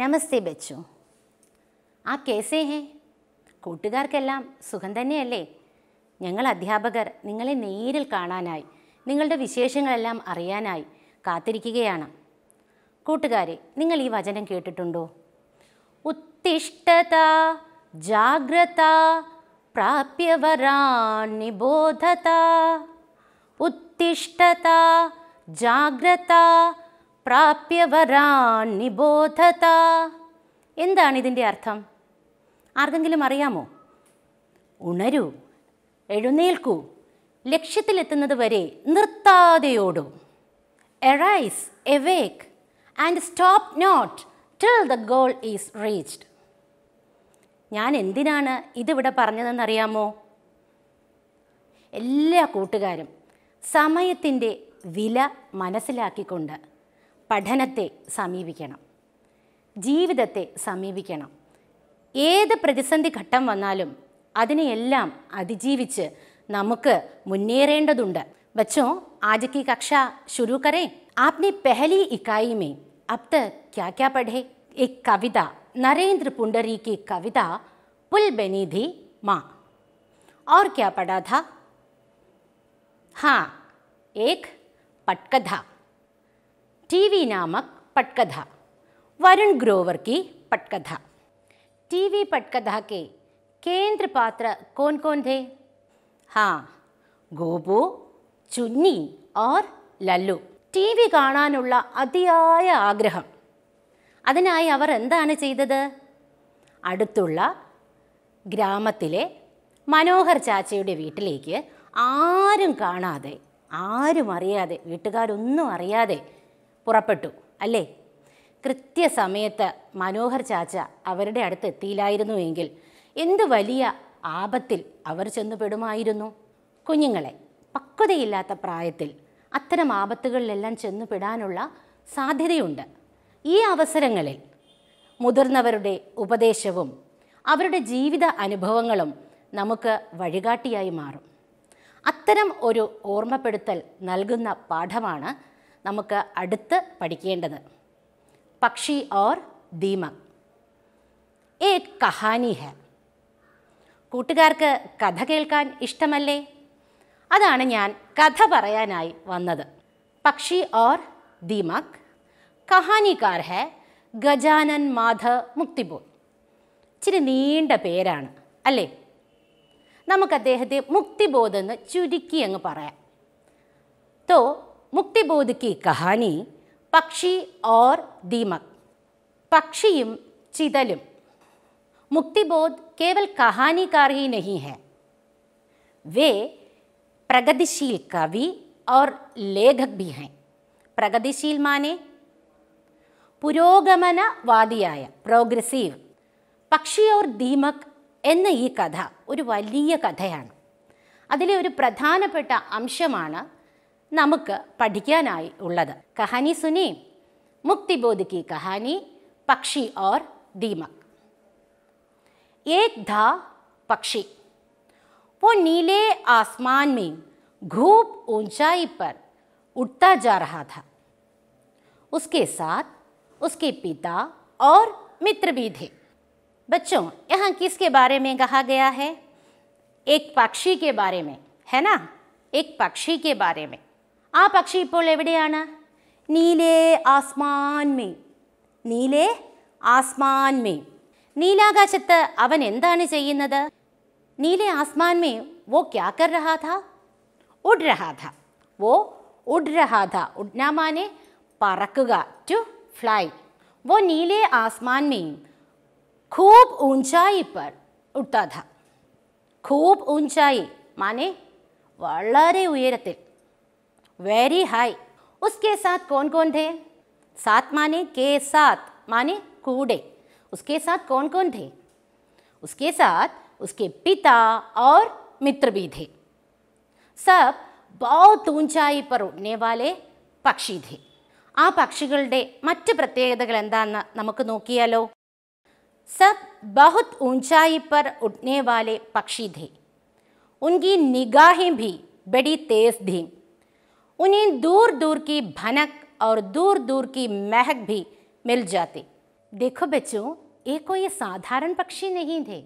നമസ്തേ ബച്ചു ആ കേസേ ഹേ കൂട്ടുകാർക്കെല്ലാം സുഖം തന്നെയല്ലേ ഞങ്ങൾ അധ്യാപകർ നിങ്ങളെ നേരിൽ കാണാനായി നിങ്ങളുടെ വിശേഷങ്ങളെല്ലാം അറിയാനായി കാത്തിരിക്കുകയാണ് കൂട്ടുകാരെ നിങ്ങൾ ഈ വചനം കേട്ടിട്ടുണ്ടോ ഉത്തിഷ്ഠത ജാഗ്രത പ്രാപ്യവരാൻ നിബോധത ഉത്തിഷ്ഠത ജാഗ്രത പ്രാപ്യവരാൻ നിബോധത എന്താണ് ഇതിൻ്റെ അർത്ഥം ആർക്കെങ്കിലും അറിയാമോ ഉണരൂ എഴുന്നേൽക്കൂ ലക്ഷ്യത്തിലെത്തുന്നത് വരെ നിർത്താതെയോടും arise awake and stop not till the goal is reached ഞാൻ എന്തിനാണ് ഇതിവിടെ പറഞ്ഞതെന്നറിയാമോ എല്ലാ കൂട്ടുകാരും സമയത്തിൻ്റെ വില മനസ്സിലാക്കിക്കൊണ്ട് പഠനത്തെ സമീപിക്കണം ജീവിതത്തെ സമീപിക്കണം ഏത് പ്രതിസന്ധി ഘട്ടം വന്നാലും അതിനെയെല്ലാം അതിജീവിച്ച് നമുക്ക് മുന്നേറേണ്ടതുണ്ട് बच्चों आज की कक्षा शुरू करें आपने पहली इकाई में अब तक क्या क्या पढ़े एक कविता नरेंद्र पुंडरी की कविता पुल बनी थी माँ और क्या पढ़ा था हाँ एक पटकथा ടി वी नामक पटकथा वरुण ग्रोवर की पटकथा टीवी पटकथा के केंद्र पात्र कौन कौन थे हाँ ഗോപു ചുന്നി ഓർ ലല്ലു ടി വി കാണാനുള്ള അതിയായ ആഗ്രഹം അതിനായി അവർ എന്താണ് ചെയ്തത് അടുത്തുള്ള ഗ്രാമത്തിലെ മനോഹർ ചാച്ചയുടെ വീട്ടിലേക്ക് ആരും കാണാതെ ആരും അറിയാതെ വീട്ടുകാരൊന്നും അറിയാതെ പുറപ്പെട്ടു അല്ലേ കൃത്യസമയത്ത് മനോഹർ ചാച്ച അവരുടെ അടുത്ത് എത്തിയില്ലായിരുന്നു എങ്കിൽ എന്ത് വലിയ ആപത്തിൽ അവർ ചെന്നുപെടുമായിരുന്നു കുഞ്ഞുങ്ങളെ പക്വതയില്ലാത്ത പ്രായത്തിൽ അത്തരം ആപത്തുകളിലെല്ലാം ചെന്നുപെടാനുള്ള സാധ്യതയുണ്ട് ഈ അവസരങ്ങളിൽ മുതിർന്നവരുടെ ഉപദേശവും അവരുടെ ജീവിത അനുഭവങ്ങളും നമുക്ക് വഴികാട്ടിയായി മാറും അത്തരം ഒരു ഓർമ്മപ്പെടുത്തൽ നൽകുന്ന പാഠമാണ് നമുക്ക് അടുത്ത് പഠിക്കേണ്ടത് പക്ഷി ഓർ ദീമക് ഏ കഹാനി ഹെ കൂട്ടുകാർക്ക് കഥ കേൾക്കാൻ ഇഷ്ടമല്ലേ അതാണ് ഞാൻ കഥ പറയാനായി വന്നത് പക്ഷി ഓർ ദീമക് കഹാനിക്കാർ ഹെ ഗജാനൻ മാധ മുക്തിബോൾ ഇച്ചിരി നീണ്ട പേരാണ് അല്ലേ നമുക്ക് അദ്ദേഹത്തെ എന്ന് ചുരുക്കി അങ്ങ് പറയാം തോ मुक्तिबोध की कहानी पक्षी और दीमक पक्षी चिदल मुक्तिबोध केवल कहानीकार ही नहीं है वे प्रगतिशील कवि और लेखक भी हैं प्रगतिशील माने പുരോഗമനവാദിയായ പ്രോഗ്രസീവ് പക്ഷി ഓർ ദീമക് എന്ന ഈ കഥ ഒരു വലിയ കഥയാണ് അതിലെ ഒരു പ്രധാനപ്പെട്ട അംശമാണ് नमुक പഠിക്കാനായി कहानी सुनी मुक्ति बोध की कहानी पक्षी और दीमक एक धा पक्षी वो नीले आसमान में घूप ऊंचाई पर उठता जा रहा था उसके साथ उसके पिता और मित्र भी थे बच्चों यहाँ किसके बारे में कहा गया है एक पक्षी के बारे में है ना एक पक्षी के बारे में ఆ పక్షి ఇప్పుడే ఎడియానా నీలే ఆస్మాన్ మే నీలే ఆస్మాన్ మే నీలాగాచత అవన్ ఎందాని చేయనదు నీలే ఆస్మాన్ మే వో క్యా కర్ రహా థ ఉడ్ రహా థ వో ఉడ్ రహా థ ఉడ్నా mane parakuga to fly వో నీలే ఆస్మాన్ మే ఖూబ్ ఉంచాయీ పర్ ఉడ్తా థ ఖూబ్ ఉంచాయీ mane vallare uyirathil very high उसके साथ कौन कौन थे साथ माने के साथ माने कूड़े उसके साथ कौन कौन थे उसके साथ उसके पिता और मित्र भी थे सब बहुत ऊंचाई पर उड़ने वाले पक्षी थे आ पक्ष मत प्रत्येक नमुक नोकियालो सब बहुत ऊंचाई पर उड़ने वाले पक्षी थे उनकी निगाहें भी बड़ी तेज थी उन्हें दूर दूर की भनक और दूर दूर की महक भी मिल जाती देखो बच्चों ये कोई साधारण पक्षी नहीं थे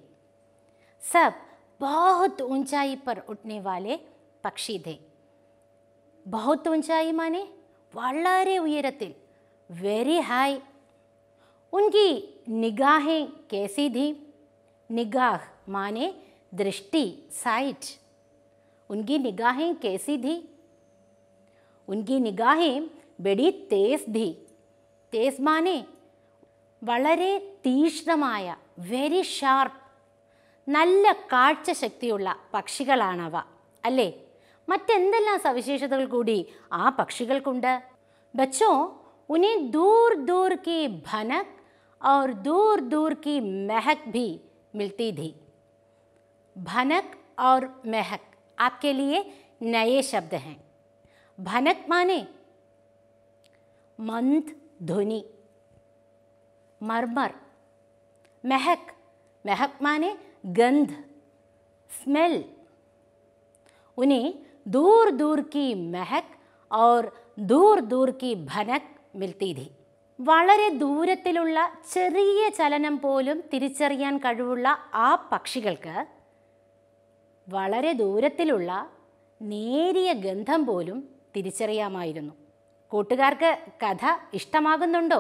सब बहुत ऊंचाई पर उठने वाले पक्षी थे बहुत ऊंचाई माने वाले ഉയരത്തിൽ वेरी हाई उनकी निगाहें कैसी थी निगाह माने दृष्टि साइट उनकी निगाहें कैसी थी उनकी निगाहें बड़ी तेज थी तेज माने वाले तीक्षण वेरी शार्प नाच्चक्ति पक्षाणव अल मतल सविशेष कूड़ी आ पक्षिकल्ड बच्चों उन्हें दूर दूर की भनक और दूर दूर की महक भी मिलती थी भनक और महक आपके लिए नए शब्द हैं भनत माने मंद ध्वनि मरमर महक महक माने गंध स्मेल उन्हें दूर दूर की महक और दूर दूर की भनक मिलती थी वाले दूर चलनपोल कहव पक्ष वाले दूर गंधम തിരിച്ചറിയാമായിരുന്നു कथ इष्टो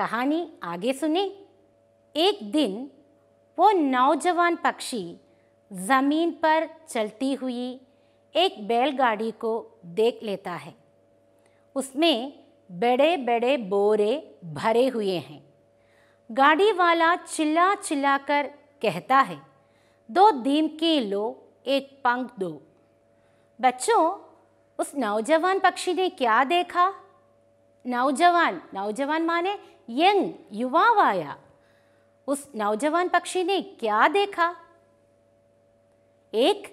कहानी आगे सुने एक दिन वो नौजवान पक्षी ज़मीन पर चलती हुई एक बैलगाड़ी को देख लेता है उसमें बड़े बड़े बोरे भरे हुए हैं गाड़ी वाला चिल्ला चिल्ला कर कहता है दो दीम के लो एक पंख दो बच्चों उस नौजवान पक्षी ने क्या देखा नौजवान नौजवान माने यंग युवा वाया उस नौजवान पक्षी ने क्या देखा एक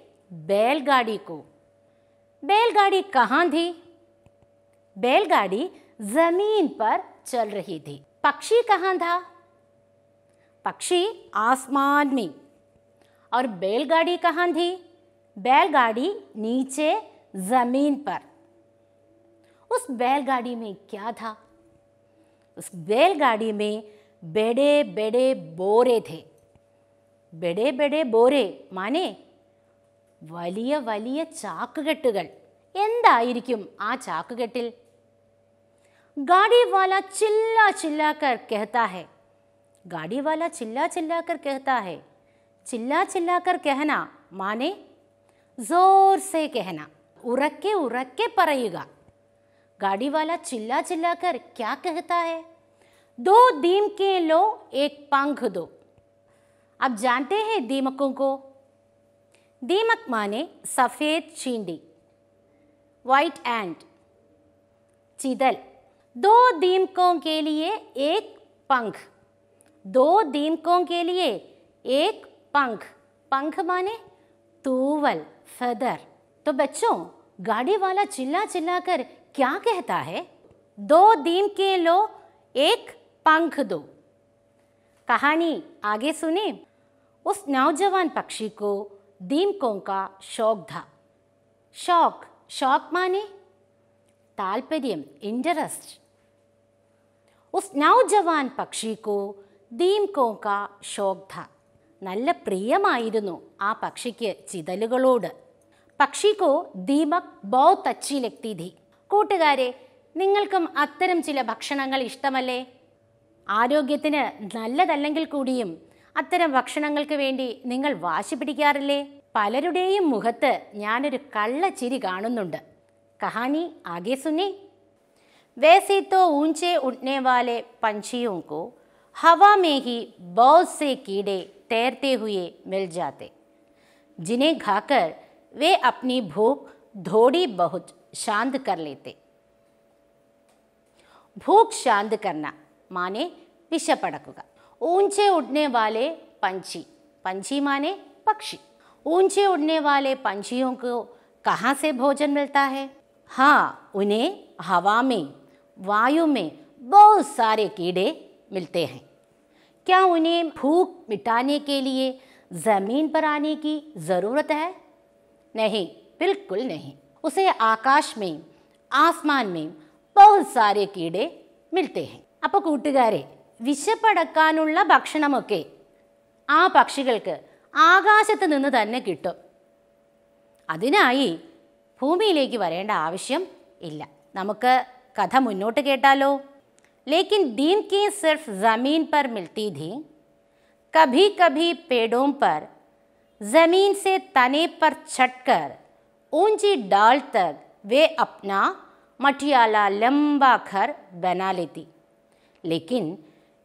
बैलगाड़ी को बैलगाड़ी कहाँ थी बैलगाड़ी जमीन पर चल रही थी पक्षी कहाँ था पक्षी आसमान में और बैलगाड़ी कहाँ थी बैलगाड़ी नीचे ज़मीन पर उस बैलगाड़ी में क्या था उस बैलगाड़ी में बेड़े बेड़े बोरे थे बेड़े बेड़े बोरे माने വലിയ വലിയ ചാക്കുകെട്ടുകൾ എന്തായിരിക്കും ആ ചാക്കുകെട്ടിൽ गाड़ी वाला चिल्ला चिल्ला कर कहता है गाड़ी वाला चिल्ला चिल्ला कर कहता है चिल्ला चिल्ला कर कहना माने ज़ोर से कहना उरके उरके परेगा गाड़ी वाला चिल्ला चिल्ला कर क्या कहता है दो दीम के लो एक पंख दो आप जानते हैं दीमकों को दीमक माने सफ़ेद चींडी वाइट एंड चिदल दो दीमकों के लिए एक पंख दो दीमकों के लिए एक पंख पंख माने तूवल फदर तो बच्चों गाड़ी वाला चिल्ला चिल्ला कर क्या कहता है दो दिन के लो एक पंख दो कहानी आगे सुने उस नौजवान पक्षी को दीमकों का शौक था शौक शौक माने ताल्पर्य इंटरेस्ट उस नौजवान पक्षी को का शौक था ധ प्रियम आ पक्षी के चिदलोड़ പക്ഷി കോ ദീപക് ബൗത്ത് അച്ചി ലക്തി ധി കൂട്ടുകാരെ നിങ്ങൾക്കും അത്തരം ചില ഭക്ഷണങ്ങൾ ഇഷ്ടമല്ലേ ആരോഗ്യത്തിന് നല്ലതല്ലെങ്കിൽ കൂടിയും അത്തരം ഭക്ഷണങ്ങൾക്ക് വേണ്ടി നിങ്ങൾ വാശി പിടിക്കാറില്ലേ പലരുടെയും മുഖത്ത് ഞാനൊരു കള്ള ചിരി കാണുന്നുണ്ട് കഹാനി ആകെ സുനി वैसे तो ऊंचे उठने वाले पंछियों को हवा में ही बहुत से कीड़े तैरते हुए मिल जाते जिन्हें खाकर वे अपनी भूख थोड़ी बहुत शांत कर लेते भूख शांत करना माने विषपड़कुगा ऊंचे उड़ने वाले पंछी पंछी माने पक्षी ऊंचे उड़ने वाले पंछियों को कहाँ से भोजन मिलता है हाँ उन्हें हवा में वायु में बहुत सारे कीड़े मिलते हैं क्या उन्हें भूख मिटाने के लिए ज़मीन पर आने की ज़रूरत है नहीं बिल्कुल नहीं उसे ആകാശ് में ആസ്മാൻ में ബഹുത് സാരെ കീടെ മിൽത്തേ ഹെ അപ്പോൾ കൂട്ടുകാരെ വിശപ്പടക്കാനുള്ള ഭക്ഷണമൊക്കെ ആ പക്ഷികൾക്ക് ആകാശത്ത് നിന്ന് തന്നെ കിട്ടും അതിനായി ഭൂമിയിലേക്ക് വരേണ്ട ആവശ്യം ഇല്ല നമുക്ക് കഥ മുന്നോട്ട് കേട്ടാലോ ലേക്കിൻ ദീൻ കി സിർഫ് ജമീൻ പർ മിൽത്തി ധീ കഭി കഭി പേടോം പർ जमीन से तने पर छटकर ऊंची डाल तक वे अपना मटियाला लंबा घर बना लेती लेकिन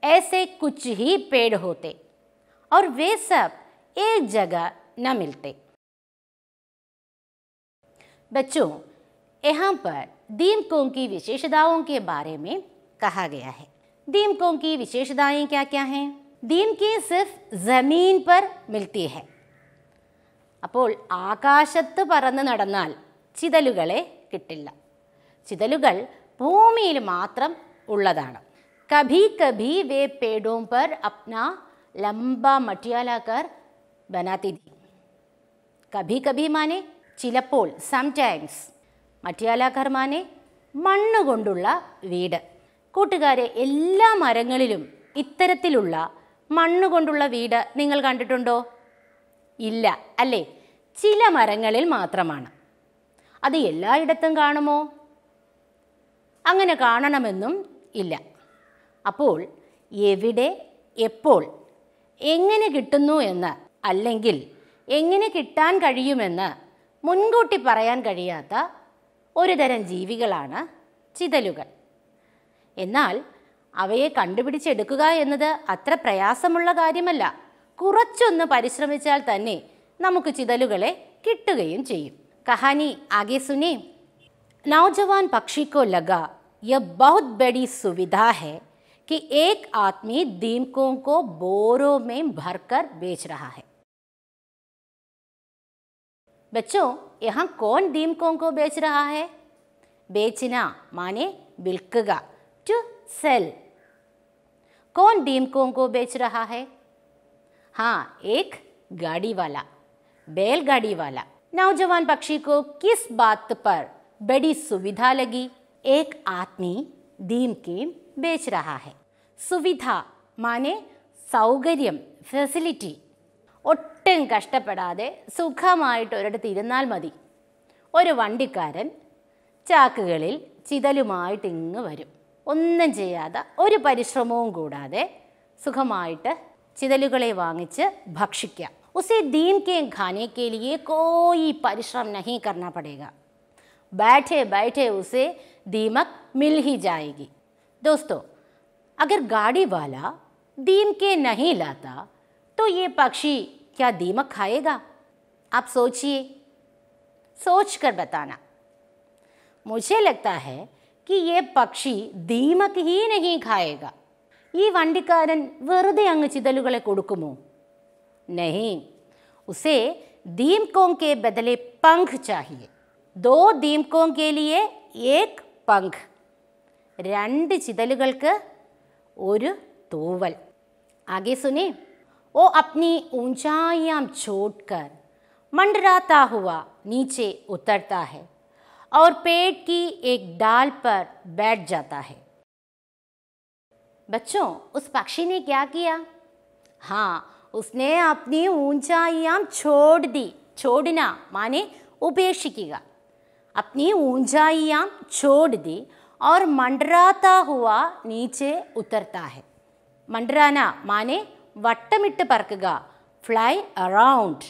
ऐसे कुछ ही पेड़ होते और वे सब एक जगह न मिलते बच्चों यहाँ पर दीमकों की विशेषताओं के बारे में कहा गया है दीमकों की विशेषताएं क्या क्या हैं दीमकें सिर्फ ज़मीन पर मिलती है അപ്പോൾ ആകാശത്ത് പറന്ന് നടന്നാൽ ചിതലുകളെ കിട്ടില്ല ചിതലുകൾ ഭൂമിയിൽ മാത്രം ഉള്ളതാണ് കഭി കഭി വേ പേടോം പർ അപ്ന ലംബ മട്ടിയാലാക്കർ ബനാത്തി കഭി കഭി മാനെ ചിലപ്പോൾ സംടൈംസ് മട്ടിയാലാക്കർ മാനെ മണ്ണ് കൊണ്ടുള്ള വീട് കൂട്ടുകാരെ എല്ലാ മരങ്ങളിലും ഇത്തരത്തിലുള്ള മണ്ണ് കൊണ്ടുള്ള വീട് നിങ്ങൾ കണ്ടിട്ടുണ്ടോ ഇല്ല അല്ലേ ചില മരങ്ങളിൽ മാത്രമാണ് അത് എല്ലായിടത്തും കാണുമോ അങ്ങനെ കാണണമെന്നും ഇല്ല അപ്പോൾ എവിടെ എപ്പോൾ എങ്ങനെ കിട്ടുന്നു എന്ന് അല്ലെങ്കിൽ എങ്ങനെ കിട്ടാൻ കഴിയുമെന്ന് മുൻകൂട്ടി പറയാൻ കഴിയാത്ത ഒരു തരം ജീവികളാണ് ചിതലുകൾ എന്നാൽ അവയെ കണ്ടുപിടിച്ചെടുക്കുക എന്നത് അത്ര പ്രയാസമുള്ള കാര്യമല്ല കുറച്ചൊന്ന് പരിശ്രമിച്ചാൽ തന്നെ നമുക്ക് ചിതലുകളെ കിട്ടുകയും ചെയ്യും കഹാനി नौजवान पक्षी को लगा यह बहुत बड़ी सुविधा है कि एक आदमी दीमकों को बोरों में भरकर बेच रहा है बच्चों यहाँ कौन दीमकों को बेच रहा है बेचना माने बिल्कुगा टू सेल कौन दीमकों को बेच रहा है हाँ एक गाड़ी वाला बैलगाड़ी वाला नौजवान पक्षी को किस बात पर बड़ी सुविधा लगी एक आदमी दीम के बेच रहा है സുവിധ മാനെ സൗകര്യം ഫെസിലിറ്റി ഒട്ടും കഷ്ടപ്പെടാതെ സുഖമായിട്ട് ഒരിടത്ത് ഇരുന്നാൽ മതി ഒരു വണ്ടിക്കാരൻ ചാക്കുകളിൽ ചിതലുമായിട്ട് ഇങ്ങ് വരും ഒന്നും ചെയ്യാതെ ഒരു പരിശ്രമവും കൂടാതെ സുഖമായിട്ട് ചിതലുകളെ വാങ്ങിച്ച് ഭക്ഷിക്കുക उसे दीन के खाने के लिए कोई परिश्रम नहीं करना पड़ेगा बैठे बैठे उसे दीमक मिल ही जाएगी दोस्तों अगर गाड़ी वाला दीन के नहीं लाता तो ये पक्षी क्या दीमक खाएगा आप सोचिए सोच कर बताना मुझे लगता है कि ये पक्षी दीमक ही नहीं खाएगा ई വണ്ടിക്കാരൻ वे अंग ചിതലുകളെ കൊടുക്കുമോ नहीं उसे दीमकों के बदले पंख चाहिए दो दीमकों के लिए एक पंख രണ്ട് ചിതലുകൾക്ക് और തൂവൽ आगे सुने ഓ अपनी ऊंचाइयां छोड़कर मंडराता हुआ नीचे उतरता है और पेड़ की एक डाल पर बैठ जाता है बच्चों उस पक्षी ने क्या किया हाँ उसने अपनी ऊंचाइयाँ छोड़ दी छोड़ना माने उपेक्षिका अपनी ऊंचाइयाँ छोड़ दी और मंडराता हुआ नीचे उतरता है मंडराना माने वट्टमिट പറക്കുക ഫ്ലൈ അറൗണ്ട്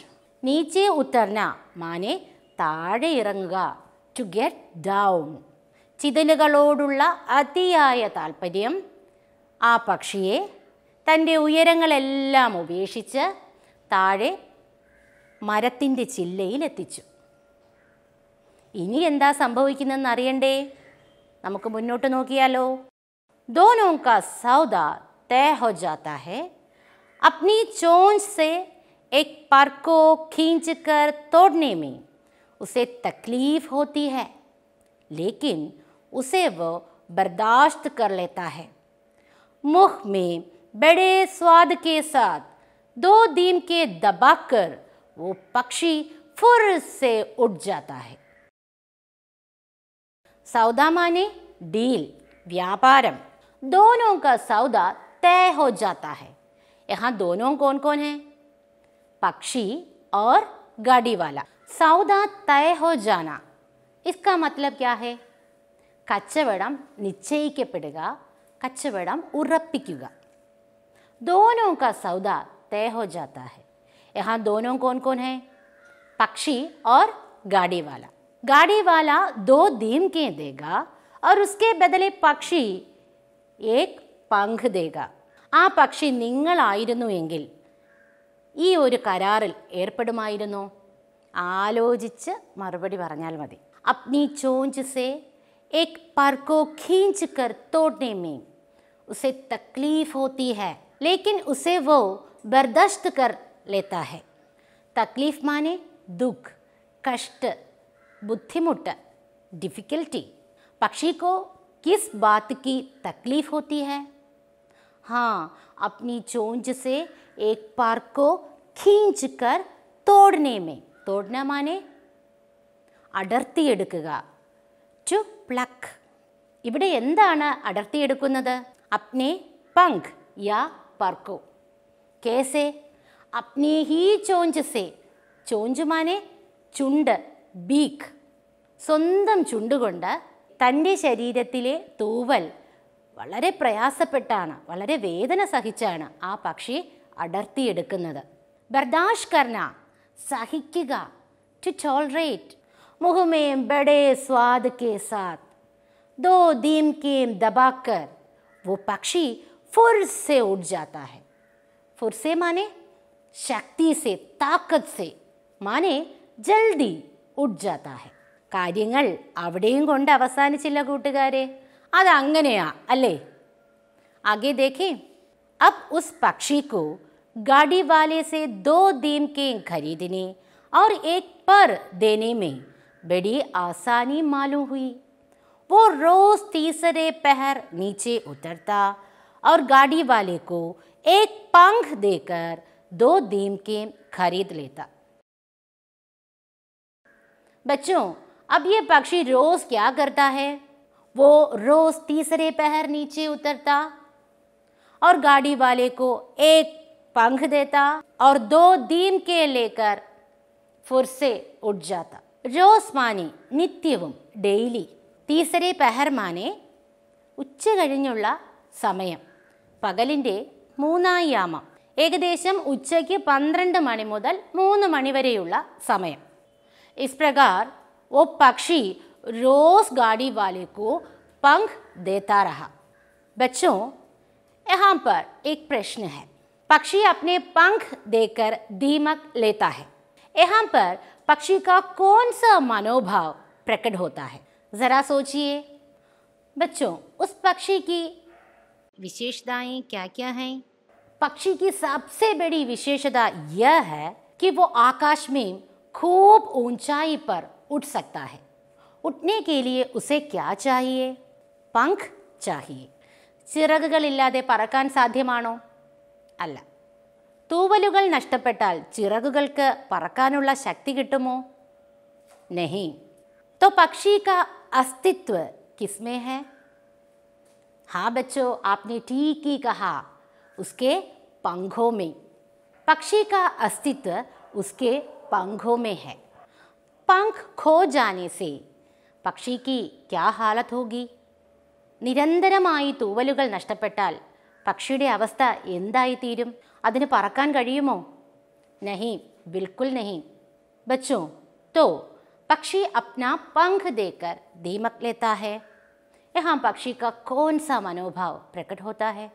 നീച്ചെ ഉത്തർന മാനെ താഴെ ഇറങ്ങുക ടു ഗെറ്റ് ഡൗൺ ചിതലുകളോടുള്ള അതിയായ താൽപ്പര്യം ആ പക്ഷിയെ തൻ്റെ ഉയരങ്ങളെല്ലാം ഉപേക്ഷിച്ച് താഴെ മരത്തിൻ്റെ ചില്ലയിൽ എത്തിച്ചു ഇനി എന്താ സംഭവിക്കുന്നതെന്ന് അറിയണ്ടേ നമുക്ക് മുന്നോട്ട് നോക്കിയാലോ दोनों का सौदा तय हो जाता है अपनी चोंच से एक पर को खींच कर तोड़ने में उसे तकलीफ होती है लेकिन उसे वो बर्दाश्त कर लेता है मुख में बड़े स्वाद के साथ दो दिन के दबाकर वो पक्षी फुर से उठ जाता है सौदा माने डील व्यापारम दोनों का सौदा तय हो जाता है यहाँ दोनों कौन कौन है पक्षी और गाड़ी वाला सौदा तय हो जाना इसका मतलब क्या है के पिटगा കച്ചവടം ഉറപ്പിക്കുക ദോനോ ക സൗദ तय हो जाता യഹാ ദോനോ കോൺ കോൺ ഹെ പക്ഷി ഓർ और गाड़ी वाला गाड़ी वाला दो धीमके देगा और उसके बदले പക്ഷി ഏക് പങ്ക് ദേഗ ആ പക്ഷി നിങ്ങളായിരുന്നു എങ്കിൽ ഈ ഒരു കരാറിൽ ഏർപ്പെടുമായിരുന്നു ആലോചിച്ച് മറുപടി പറഞ്ഞാൽ മതി അപ്നി ചോഞ്ച് സേ ഏക് പർക്കോ ഖീഞ്ച് കർ തോട്ടേ മീൻ उसे तकलीफ़ होती है लेकिन उसे वो बर्दाश्त कर लेता है तकलीफ़ माने दुख कष्ट बुद्धिमुट डिफ़िकल्टी पक्षी को किस बात की तकलीफ़ होती है हाँ अपनी चोंच से एक पार को खींच कर तोड़ने में तोड़ना माने അടർത്തിയെടുക്കുക टू प्लक ഇവിടെ एडरती अपने पंख या परको कैसे अपनी ही चोंच से चोंच माने चुंड बीक சொந்த चुंडुकोंड तंडे शरीरത്തിലെ തൂവൽ വളരെ പ്രയാസപ്പെട്ടാണ് വളരെ വേദന സഹിച്ചാണ് ആ പക്ഷി அடർതീ എടുക്കുന്നു ബർദാഷ് കർണ സഹിക്കുക ടു ടോളറേറ്റ് മുഖമേം ബർഡേ സ്വാദക്കേ saath दो ডিম киം दबाकर वो पक्षी फुर से उठ जाता है फुर से माने शक्ति से ताकत से माने जल्दी ജൽദി ഉഡ്ജാത്താഹെ കാര്യങ്ങൾ അവിടെയും കൊണ്ട് അവസാനിച്ചില്ല കൂട്ടുകാരെ അതങ്ങനെയാ अल आगे देखें अब उस पक्षी को गाड़ी वाले से दो दिन के खरीदने और एक पर देने में बड़ी आसानी मालूम हुई वो रोज़ तीसरे पहर नीचे उतरता और गाड़ी वाले को एक पंख देकर दो दीम के खरीद लेता बच्चों अब ये पक्षी रोज़ क्या करता है वो रोज़ तीसरे पहर नीचे उतरता और गाड़ी वाले को एक पंख देता और दो दीम के लेकर फुर से उठ जाता रोज मानी नित्यवम डेली तीसरे पेहर माने उच्च समय पगलिटे मूम ऐश उच्च पन् मणि मुद मूं मणिवर समय इस प्रकार वो पक्षी रोज गाड़ी वाले को पंख देता रहा बच्चों यहाँ पर एक प्रश्न है पक्षी अपने पंख देकर दीमक लेता है यहाँ पर पक्षी का कौन सा मनोभाव प्रकट होता है જરા સોચિએ બચ્ચો ઉસ પક્ષી કી વિશેષતાએ ક્યા ક્યા હૈ પક્ષી કી સાબસે બડી વિશેષતા યહ હૈ કી વો આકાશ મેં ખૂબ ઊંચાઈ પર ઉડ સકતા હૈ ઉડને કે લિયે ઉસે ક્યા ચાહીએ પંખ ચાહીએ ચિરગુકલ ઇલાદે પરકાન સાધ્યમાનો અલ્લા તૂવલુકલ નષ્ટપટાલ ચિરગુકલ કે પરકાનુલ્લા શક્તિ કિટુમો નહીં તો પક્ષી કા अस्तित्व किसमें है हाँ बच्चों आपने ठीक ही कहा उसके पंखों में पक्षी का अस्तित्व उसके पंखों में है पंख खो जाने से പക്ഷിക്ക് ക്യാ ഹാലത്ത് ഹോഗി നിരന്തരമായി തൂവലുകൾ നഷ്ടപ്പെട്ടാൽ പക്ഷിയുടെ അവസ്ഥ എന്തായിത്തീരും അതിന് പറക്കാൻ കഴിയുമോ നഹി ബിൽക്കുൽ നഹി ബച്ചോ തോ पक्षी अपना पंख देकर दीमक लेता है यहाँ पक्षी का कौन सा मनोभाव प्रकट होता है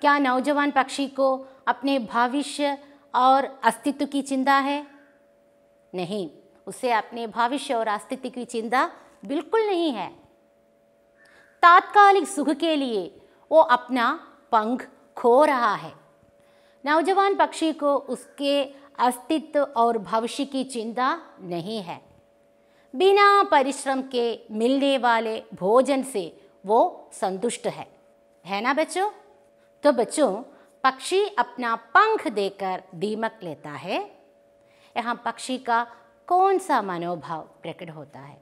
क्या नौजवान पक्षी को अपने भविष्य और अस्तित्व की चिंता है नहीं उसे अपने भविष्य और अस्तित्व की चिंता बिल्कुल नहीं है तात्कालिक सुख के लिए वो अपना पंख खो रहा है नौजवान पक्षी को उसके अस्तित्व और भविष्य की चिंता नहीं है बिना परिश्रम के मिलने वाले भोजन से वो संतुष्ट है है ना बच्चों तो बच्चों पक्षी अपना पंख देकर दीमक लेता है यहाँ पक्षी का कौन सा मनोभाव प्रकट होता है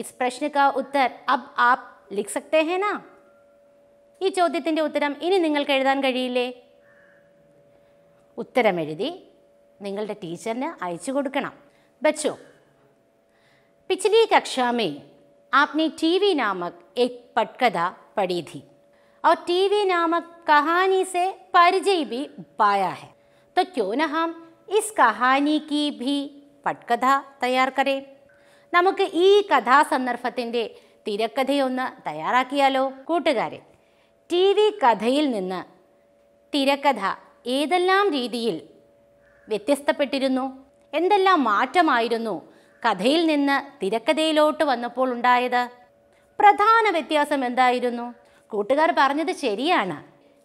इस प्रश्न का उत्तर अब आप लिख सकते हैं ना ഈ ചോദ്യത്തിൻ്റെ ഉത്തരം ഇനി നിങ്ങൾക്ക് എഴുതാൻ കഴിയില്ലേ ഉത്തരം എഴുതി നിങ്ങളുടെ ടീച്ചറിന് അയച്ചു കൊടുക്കണം ബച്ചോ पिछली कक्षा में आपने टीवी नामक एक पटकथा पढ़ी थी और टीवी नामक कहानी से परिचय भी पाया है तो क्यों न हम इस कहानी की भी പട്കഥ करें നമുക്ക് ഈ കഥാസന്ദർഭത്തിൻ്റെ തിരക്കഥയൊന്ന് തയ്യാറാക്കിയാലോ കൂട്ടുകാരെ ടി വി കഥയിൽ നിന്ന് തിരക്കഥ ഏതെല്ലാം രീതിയിൽ വ്യത്യസ്തപ്പെട്ടിരുന്നു എന്തെല്ലാം മാറ്റമായിരുന്നു കഥയിൽ നിന്ന് തിരക്കഥയിലോട്ട് വന്നപ്പോൾ ഉണ്ടായത് പ്രധാന വ്യത്യാസം എന്തായിരുന്നു കൂട്ടുകാർ പറഞ്ഞത് ശരിയാണ്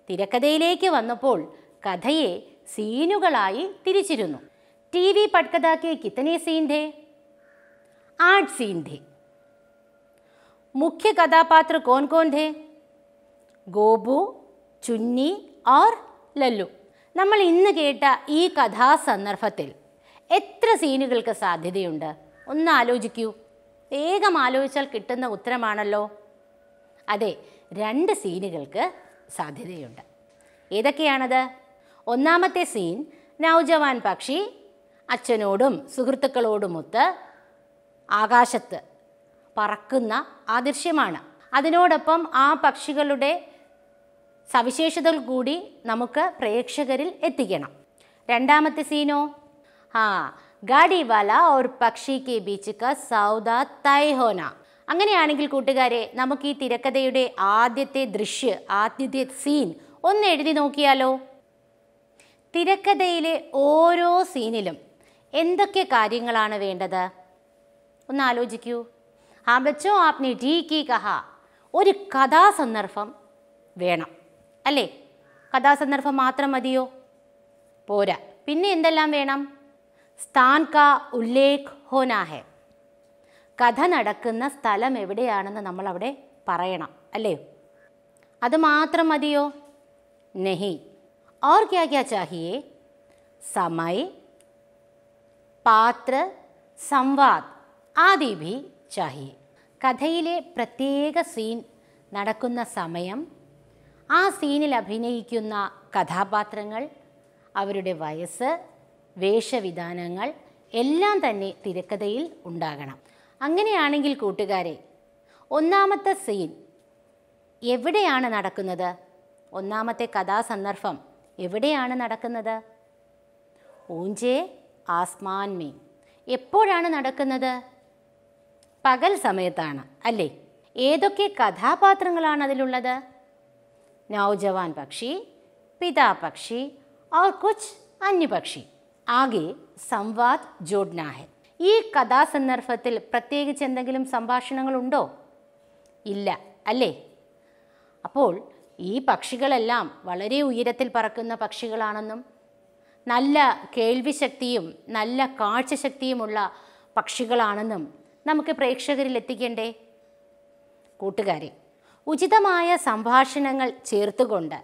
തിരക്കഥയിലേക്ക് വന്നപ്പോൾ കഥയെ സീനുകളായി തിരിച്ചിരുന്നു ടി വി പട്കഥാക്ക് കിത്തനെ സീൻ ധേ ആർട്ട് സീൻ കഥാപാത്ര मुख्य कदापात्र कौन कौन थे ഗോപു ചുന്നി ഓർ ലല്ലു നമ്മൾ ഇന്ന് കേട്ട ഈ കഥാസന്ദർഭത്തിൽ എത്ര സീനുകൾക്ക് സാധ്യതയുണ്ട് ഒന്ന് ആലോചിക്കൂ വേഗം ആലോചിച്ചാൽ കിട്ടുന്ന ഉത്തരമാണല്ലോ അതെ രണ്ട് സീനുകൾക്ക് സാധ്യതയുണ്ട് ഏതൊക്കെയാണത് ഒന്നാമത്തെ സീൻ നൗജവാൻ പക്ഷി അച്ഛനോടും സുഹൃത്തുക്കളോടുമൊത്ത് ആകാശത്ത് പറക്കുന്ന ആ ദൃശ്യമാണ് അതിനോടൊപ്പം ആ പക്ഷികളുടെ സവിശേഷതകൾ കൂടി നമുക്ക് പ്രേക്ഷകരിൽ എത്തിക്കണം രണ്ടാമത്തെ സീനോ ആ गाड़ी वाला और പക്ഷി കെ ബീച്ച് ക സൗദ തയ് ഹോന അങ്ങനെയാണെങ്കിൽ കൂട്ടുകാരെ നമുക്ക് ഈ തിരക്കഥയുടെ ആദ്യത്തെ ദൃശ്യ ആദ്യത്തെ സീൻ ഒന്ന് എഴുതി നോക്കിയാലോ തിരക്കഥയിലെ ഓരോ സീനിലും എന്തൊക്കെ കാര്യങ്ങളാണ് വേണ്ടത് ഒന്ന് ആലോചിക്കൂ ആ ബച്ചോ ആപ്നി ഡീ കി കഹ ഒരു കഥാസന്ദർഭം വേണം അല്ലേ കഥാസന്ദർഭം മാത്രം മതിയോ പോരാ പിന്നെ എന്തെല്ലാം വേണം സ്ഥാൻ കാ ഉല്ലേഖ് ഹെ കഥ നടക്കുന്ന സ്ഥലം എവിടെയാണെന്ന് നമ്മൾ അവിടെ പറയണം അല്ലേ അത് മാത്രം മതിയോ നെഹി ഓർ ക്യാ ക്യാ ചാഹിയെ സമയ പാത്ര സംവാദ് ആദി ഭി ചാഹിയെ കഥയിലെ പ്രത്യേക സീൻ നടക്കുന്ന സമയം ആ സീനിൽ അഭിനയിക്കുന്ന കഥാപാത്രങ്ങൾ അവരുടെ വയസ്സ് വേഷവിധാനങ്ങൾ എല്ലാം തന്നെ തിരക്കഥയിൽ ഉണ്ടാകണം അങ്ങനെയാണെങ്കിൽ കൂട്ടുകാരെ ഒന്നാമത്തെ സീൻ എവിടെയാണ് നടക്കുന്നത് ഒന്നാമത്തെ കഥാസന്ദർഭം എവിടെയാണ് നടക്കുന്നത് ഊഞ്ചേ ആസ്മാൻ മീൻ എപ്പോഴാണ് നടക്കുന്നത് പകൽ സമയത്താണ് അല്ലേ ഏതൊക്കെ കഥാപാത്രങ്ങളാണ് അതിലുള്ളത് നൗജവാൻ പക്ഷി പിതാ പക്ഷി ഔർ കുച്ച് അന്യപക്ഷി ആകെ സംവാദ് ജോഡ്നാ ഹെ ഈ കഥാസന്ദർഭത്തിൽ പ്രത്യേകിച്ച് എന്തെങ്കിലും സംഭാഷണങ്ങളുണ്ടോ ഇല്ല അല്ലേ അപ്പോൾ ഈ പക്ഷികളെല്ലാം വളരെ ഉയരത്തിൽ പറക്കുന്ന പക്ഷികളാണെന്നും നല്ല കേൾവിശക്തിയും നല്ല കാഴ്ചശക്തിയുമുള്ള പക്ഷികളാണെന്നും നമുക്ക് പ്രേക്ഷകരിൽ എത്തിക്കണ്ടേ കൂട്ടുകാരെ ഉചിതമായ സംഭാഷണങ്ങൾ ചേർത്തുകൊണ്ട്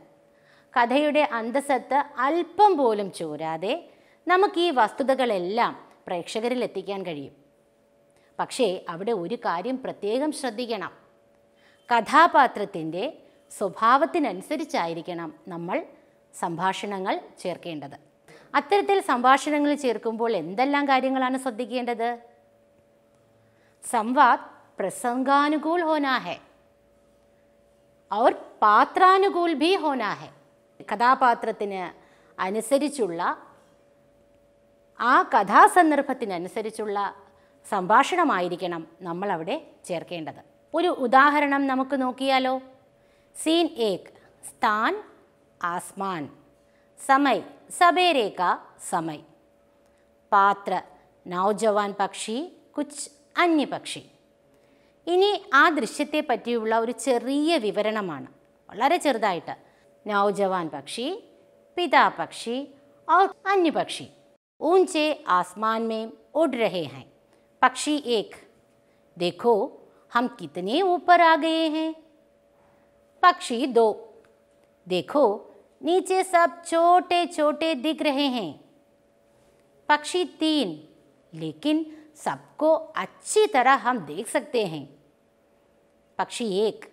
കഥയുടെ അന്തസ്സത്ത് അല്പം പോലും ചോരാതെ നമുക്ക് ഈ വസ്തുതകളെല്ലാം പ്രേക്ഷകരിൽ എത്തിക്കാൻ കഴിയും പക്ഷേ അവിടെ ഒരു കാര്യം പ്രത്യേകം ശ്രദ്ധിക്കണം കഥാപാത്രത്തിൻ്റെ സ്വഭാവത്തിനനുസരിച്ചായിരിക്കണം നമ്മൾ സംഭാഷണങ്ങൾ ചേർക്കേണ്ടത് അത്തരത്തിൽ സംഭാഷണങ്ങൾ ചേർക്കുമ്പോൾ എന്തെല്ലാം കാര്യങ്ങളാണ് ശ്രദ്ധിക്കേണ്ടത് സംവാദ് പ്രസംഗാനുകൂൽ ഹോനാഹെ ഹെ അവർ പാത്രാനുകൂൽ ബി ഹോനാഹെ കഥാപാത്രത്തിന് അനുസരിച്ചുള്ള ആ കഥാസന്ദർഭത്തിനനുസരിച്ചുള്ള സംഭാഷണമായിരിക്കണം നമ്മളവിടെ ചേർക്കേണ്ടത് ഒരു ഉദാഹരണം നമുക്ക് നോക്കിയാലോ സീൻ ഏക് സ്ഥാൻ ആസ്മാൻ സമയ് സബേരേക്ക സമയ് പാത്ര നൗജവാൻ പക്ഷി കുച്ച് അന്യപക്ഷി ഇനി ആ ദൃശ്യത്തെ പറ്റിയുള്ള ഒരു ചെറിയ വിവരണമാണ് വളരെ ചെറുതായിട്ട് നൗജവാൻ പക്ഷി പിതാ പക്ഷി ഔ അന്യപക്ഷി ऊंचे आसमान में उड़ रहे हैं पक्षी एक देखो हम कितने ऊपर आ गए हैं पक्षी दो देखो नीचे सब छोटे छोटे दिख रहे हैं पक्षी तीन लेकिन सबको अच्छी तरह हम देख सकते हैं पक्षी एक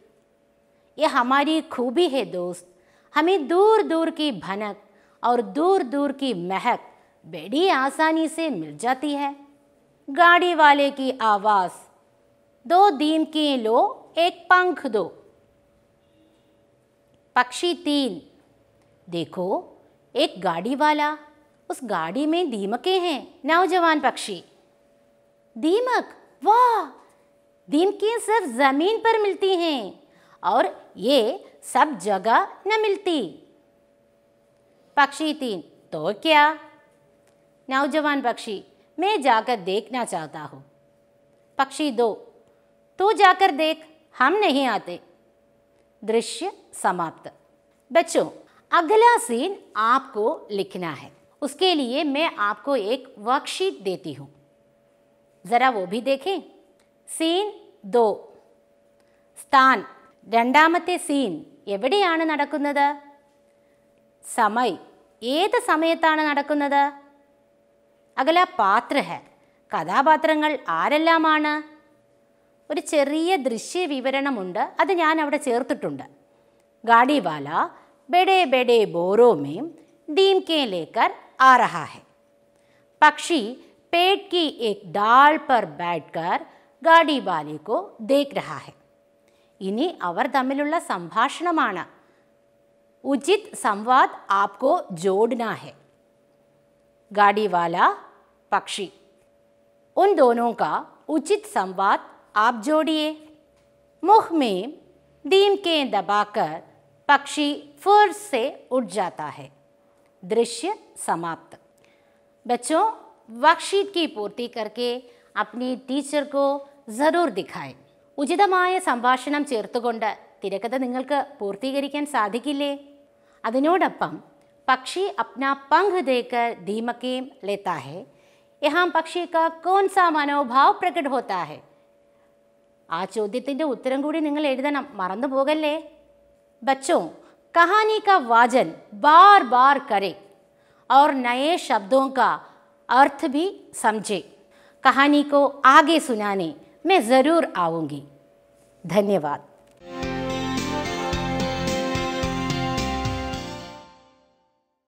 ये हमारी खूबी है दोस्त हमें दूर दूर की भनक और दूर दूर की महक बेड़ी आसानी से मिल जाती है गाड़ी वाले की आवाज़ दो दीम की लो एक पंख दो पक्षी तीन देखो एक गाड़ी वाला उस गाड़ी में दीमके हैं नौजवान पक्षी दीमक वाह दीमकी सिर्फ ज़मीन पर मिलती हैं और ये सब जगह न मिलती पक्षी तीन तो क्या नौजवान पक्षी मैं जाकर देखना चाहता हूँ पक्षी दो तू जाकर देख हम नहीं आते दृश्य समाप्त बच्चों अगला सीन आपको लिखना है उसके लिए मैं आपको एक वर्कशीट देती हूँ ज़रा वो भी देखें सीन दो स्थान രണ്ടാമത്തെ സീൻ എവിടെയാണ് നടക്കുന്നത് സമയ് ഏത് സമയത്താണ് നടക്കുന്നത് അകല പാത്ര ഹെ കഥാപാത്രങ്ങൾ ആരെല്ലാമാണ് ഒരു ചെറിയ ദൃശ്യ വിവരണമുണ്ട് അത് ഞാൻ അവിടെ ചേർത്തിട്ടുണ്ട് ഗാഡിവാല ബെഡേ ബെഡേ ബോറോമേം ഡീം കെ ലേക്കർ ആറഹാഹെ പക്ഷി पेट की एक डाल पर बैठकर गाड़ी वाले ഇനി അവർ തമ്മിലുള്ള സംഭാഷണമാണ് ഉചിത് സംവാദ് ആപ്കോ ജോഡ്നാഹെ ഗാഡിവാല पक्षी उन दोनों का उचित संवाद आप जोड़िए मुख में दीम के दबाकर पक्षी फुर से उठ जाता है दृश्य समाप्त बच्चों वर्कशीट की पूर्ति करके अपनी टीचर को जरूर दिखाए उचित संभाषण चेरतको तिकथ नि पूर्ती साधिके अोपम पक्षी अपना पंख देकर धीमक लेता है यहाँ पक्षी का कौन सा मनोभाव प्रकट होता है आ चौद्य उत्तर कूड़ी निदान എഴുതണം बच्चों कहानी का കഹാനി बार बार करे और नए शब्दों का अर्थ भी समझे कहानी को आगे सुनाने मैं ज़रूर आऊँगी धन्यवाद